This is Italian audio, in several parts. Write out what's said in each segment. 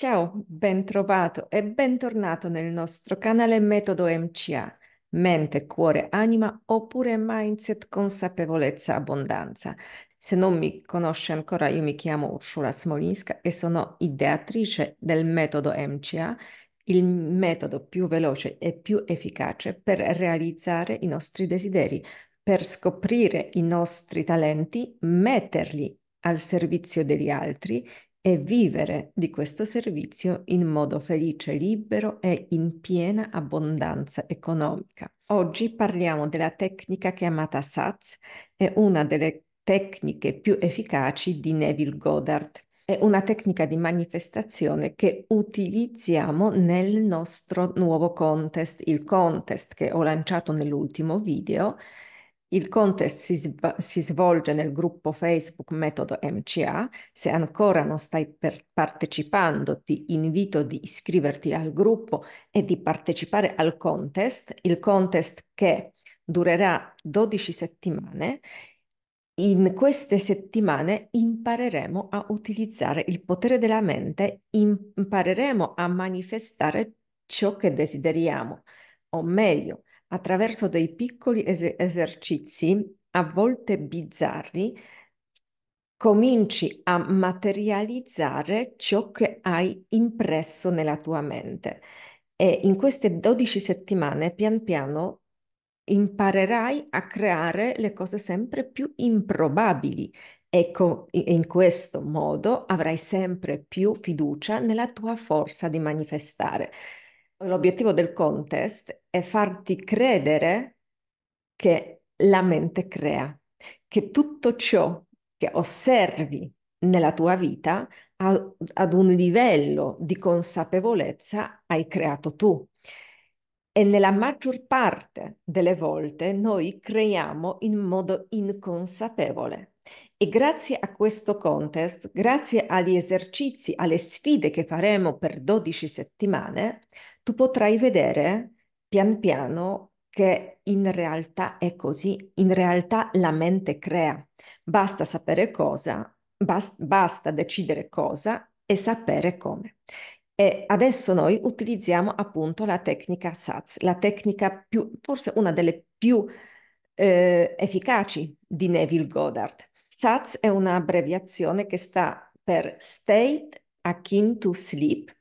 Ciao, bentrovato e bentornato nel nostro canale Metodo MCA, mente, cuore, anima oppure mindset, consapevolezza, abbondanza. Se non mi conosce ancora, io mi chiamo Ursula Smolinska e sono ideatrice del metodo MCA, il metodo più veloce e più efficace per realizzare i nostri desideri, per scoprire i nostri talenti, metterli al servizio degli altri e vivere di questo servizio in modo felice, libero e in piena abbondanza economica. Oggi parliamo della tecnica chiamata SATS, è una delle tecniche più efficaci di Neville Goddard. È una tecnica di manifestazione che utilizziamo nel nostro nuovo contest, il contest che ho lanciato nell'ultimo video, il contest si, sv- si, svolge nel gruppo Facebook Metodo MCA. Se ancora non stai partecipando, ti invito di iscriverti al gruppo e di partecipare al contest. Il contest che durerà 12 settimane. In queste settimane impareremo a utilizzare il potere della mente, impareremo a manifestare ciò che desideriamo, o meglio, attraverso dei piccoli es- esercizi, a volte bizzarri, cominci a materializzare ciò che hai impresso nella tua mente. E in queste 12 settimane, pian piano, imparerai a creare le cose sempre più improbabili e in questo modo avrai sempre più fiducia nella tua forza di manifestare l'obiettivo del contest è farti credere che la mente crea, che tutto ciò che osservi nella tua vita ad un livello di consapevolezza hai creato tu. E nella maggior parte delle volte noi creiamo in modo inconsapevole. E grazie a questo contest, grazie agli esercizi, alle sfide che faremo per 12 settimane, tu potrai vedere pian piano che in realtà è così, in realtà la mente crea. Basta sapere cosa, bas- basta decidere cosa e sapere come. E adesso noi utilizziamo appunto la tecnica SATS, la tecnica più, forse una delle più eh, efficaci di Neville Goddard SATS è un'abbreviazione che sta per State Akin to Sleep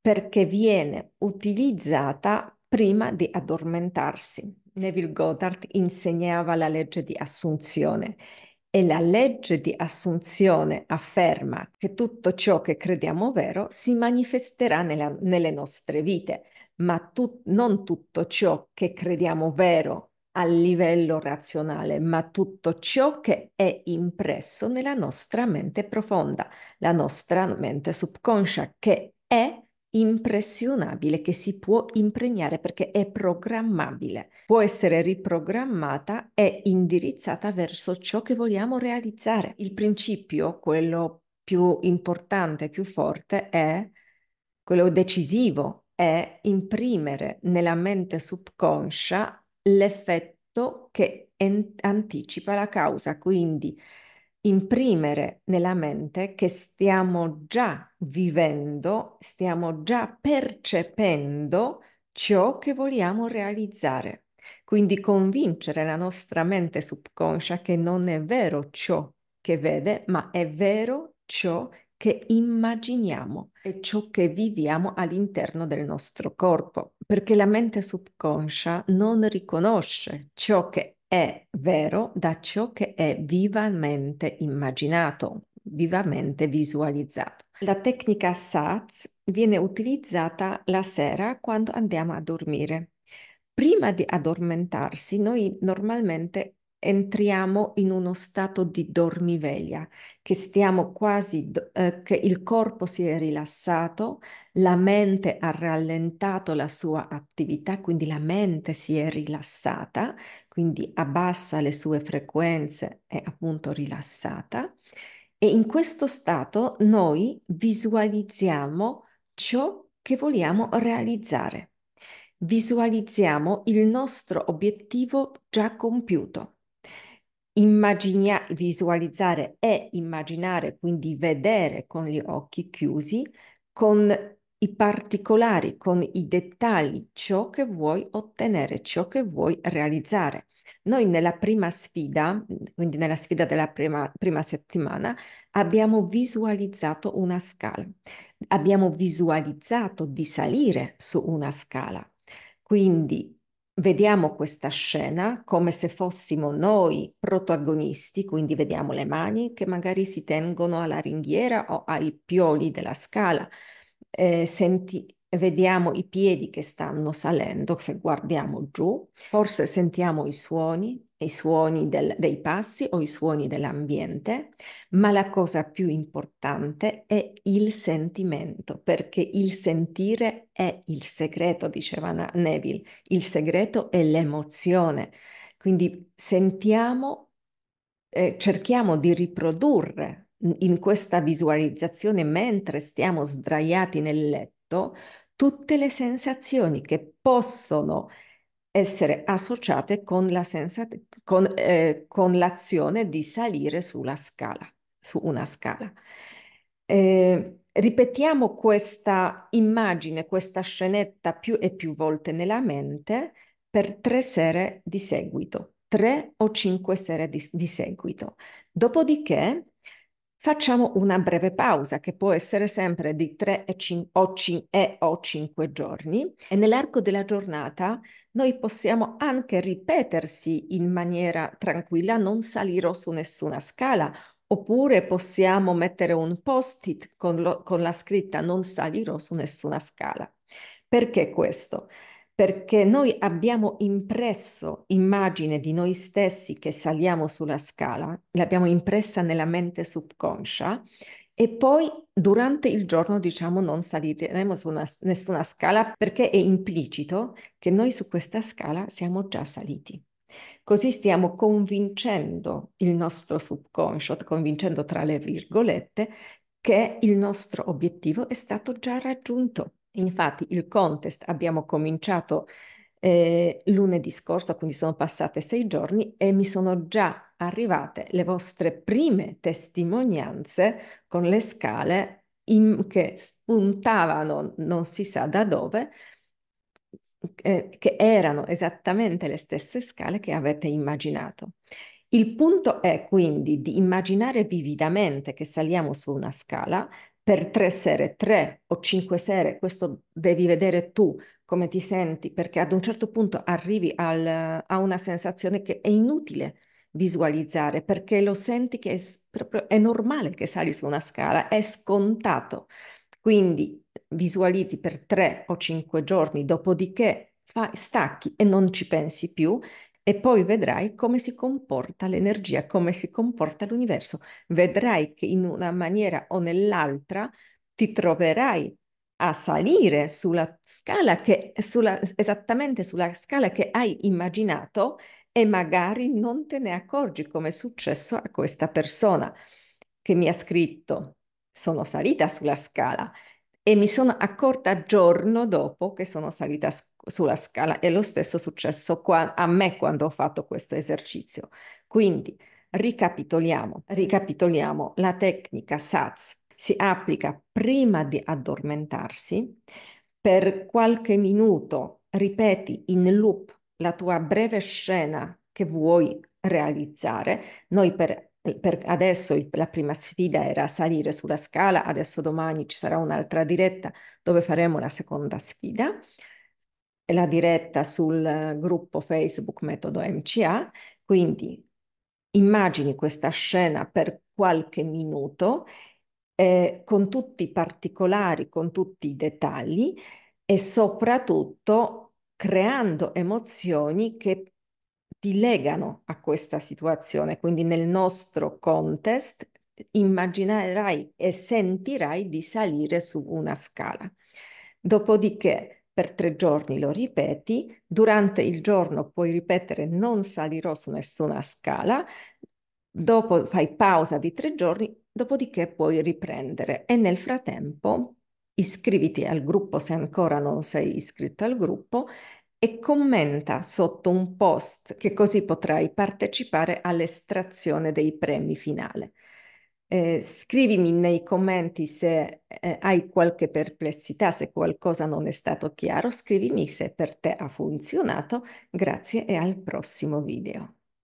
perché viene utilizzata prima di addormentarsi. Neville Goddard insegnava la legge di assunzione e la legge di assunzione afferma che tutto ciò che crediamo vero si manifesterà nella, nelle nostre vite, ma tu, non tutto ciò che crediamo vero a livello razionale, ma tutto ciò che è impresso nella nostra mente profonda, la nostra mente subconscia, che è impressionabile, che si può impregnare perché è programmabile, può essere riprogrammata e indirizzata verso ciò che vogliamo realizzare. Il principio, quello più importante, più forte, è quello decisivo, è imprimere nella mente subconscia l'effetto che anticipa la causa, quindi imprimere nella mente che stiamo già vivendo, stiamo già percependo ciò che vogliamo realizzare. Quindi convincere la nostra mente subconscia che non è vero ciò che vede, ma è vero ciò che immaginiamo e ciò che viviamo all'interno del nostro corpo, perché la mente subconscia non riconosce ciò che è vero da ciò che è vivamente immaginato, vivamente visualizzato. La tecnica SATS viene utilizzata la sera quando andiamo a dormire. Prima di addormentarsi, noi normalmente entriamo in uno stato di dormiveglia, che stiamo quasi, eh, che il corpo si è rilassato, la mente ha rallentato la sua attività, quindi la mente si è rilassata, quindi abbassa le sue frequenze, è appunto rilassata. E in questo stato noi visualizziamo ciò che vogliamo realizzare. Visualizziamo il nostro obiettivo già compiuto immagina- visualizzare e immaginare, quindi vedere con gli occhi chiusi, con i particolari, con i dettagli, ciò che vuoi ottenere, ciò che vuoi realizzare. Noi nella prima sfida, quindi nella sfida della prima, prima settimana, abbiamo visualizzato una scala, abbiamo visualizzato di salire su una scala. Quindi vediamo questa scena come se fossimo noi protagonisti, quindi vediamo le mani che magari si tengono alla ringhiera o ai pioli della scala, eh, senti, vediamo i piedi che stanno salendo se guardiamo giù, forse sentiamo i suoni, i suoni del, dei passi o i suoni dell'ambiente, ma la cosa più importante è il sentimento, perché il sentire è il segreto, diceva Neville, il segreto è l'emozione. Quindi sentiamo, eh, cerchiamo di riprodurre in questa visualizzazione mentre stiamo sdraiati nel letto tutte le sensazioni che possono essere essere associate con, la sensate, con, eh, con l'azione di salire sulla scala, su una scala. Eh, ripetiamo questa immagine, questa scenetta più e più volte nella mente per tre sere di seguito, tre o cinque sere di, di seguito. Dopodiché Facciamo una breve pausa che può essere sempre di 3 e, cin- o, cin- e o 5 giorni e nell'arco della giornata noi possiamo anche ripetersi in maniera tranquilla, non salirò su nessuna scala Oppure possiamo mettere un post-it con, lo, con, la scritta non salirò su nessuna scala. Perché questo? perché noi abbiamo impresso immagine di noi stessi che saliamo sulla scala, l'abbiamo impressa nella mente subconscia e poi durante il giorno diciamo non saliremo su una, nessuna scala perché è implicito che noi su questa scala siamo già saliti. Così stiamo convincendo il nostro subconscio, convincendo tra le virgolette, che il nostro obiettivo è stato già raggiunto Infatti il contest abbiamo cominciato eh, lunedì scorso, quindi sono passate sei giorni e mi sono già arrivate le vostre prime testimonianze con le scale in, che spuntavano non si sa da dove, eh, che erano esattamente le stesse scale che avete immaginato. Il punto è quindi di immaginare vividamente che saliamo su una scala per tre sere, tre o cinque sere, questo devi vedere tu come ti senti, perché ad un certo punto arrivi al, a una sensazione che è inutile visualizzare, perché lo senti che è, proprio, è normale che sali su una scala, è scontato. Quindi visualizzi per tre o cinque giorni, dopodiché stacchi e non ci pensi più e poi vedrai come si comporta l'energia, come si comporta l'universo. Vedrai che in una maniera o nell'altra ti troverai a salire sulla scala che, sulla, esattamente sulla scala che hai immaginato e magari non te ne accorgi come è successo a questa persona che mi ha scritto. Sono salita sulla scala e mi sono accorta giorno dopo che sono salita sulla scala e lo stesso è successo qua, a me quando ho fatto questo esercizio. Quindi ricapitoliamo, ricapitoliamo la tecnica SATS si applica prima di addormentarsi, per qualche minuto ripeti in loop la tua breve scena che vuoi realizzare. Noi per per adesso il, la prima sfida era salire sulla scala, adesso domani ci sarà un'altra diretta dove faremo la seconda sfida, la diretta sul gruppo Facebook Metodo MCA, quindi immagini questa scena per qualche minuto eh, con tutti i particolari, con tutti i dettagli e soprattutto creando emozioni che ti legano a questa situazione. Quindi nel nostro contest immaginerai e sentirai di salire su una scala. Dopodiché per tre giorni lo ripeti, durante il giorno puoi ripetere non salirò su nessuna scala, dopo fai pausa di tre giorni, dopodiché puoi riprendere e nel frattempo iscriviti al gruppo se ancora non sei iscritto al gruppo e commenta sotto un post che così potrai partecipare all'estrazione dei premi finale. Eh, scrivimi nei commenti se eh, hai qualche perplessità, se qualcosa non è stato chiaro, scrivimi se per te ha funzionato. Grazie e al prossimo video.